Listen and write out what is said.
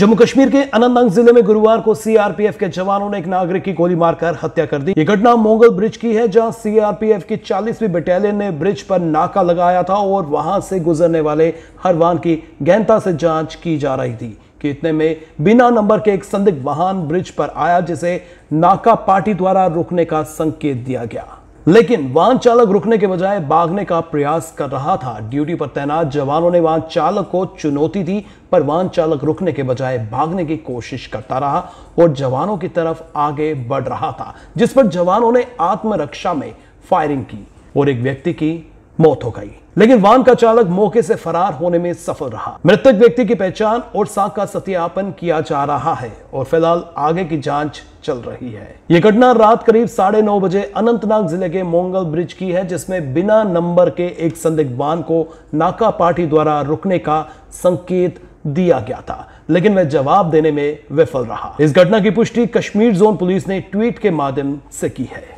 जम्मू कश्मीर के अनंतनाग जिले में गुरुवार को सीआरपीएफ के जवानों ने एक नागरिक की गोली मारकर हत्या कर दी ये घटना मोंगल ब्रिज की है जहां सीआरपीएफ की 40वीं बटालियन ने ब्रिज पर नाका लगाया था और वहां से गुजरने वाले हर वाहन की गहनता से जांच की जा रही थी कि इतने में बिना नंबर के एक संदिग्ध वाहन ब्रिज पर आया जिसे नाका पार्टी द्वारा रोकने का संकेत दिया गया लेकिन वाहन चालक रुकने के बजाय भागने का प्रयास कर रहा था ड्यूटी पर तैनात जवानों ने वाहन चालक को चुनौती दी पर वाहन चालक रुकने के बजाय भागने की कोशिश करता रहा और जवानों की तरफ आगे बढ़ रहा था जिस पर जवानों ने आत्मरक्षा में फायरिंग की और एक व्यक्ति की मौत हो गई लेकिन वाहन का चालक मौके से फरार होने में सफल रहा मृतक व्यक्ति की पहचान और साख का सत्यापन किया जा रहा है और फिलहाल आगे की जांच चल रही है ये घटना रात करीब साढ़े नौ बजे अनंतनाग जिले के मोंगल ब्रिज की है जिसमें बिना नंबर के एक संदिग्ध वाहन को नाका पार्टी द्वारा रुकने का संकेत दिया गया था लेकिन वह जवाब देने में विफल रहा इस घटना की पुष्टि कश्मीर जोन पुलिस ने ट्वीट के माध्यम से की है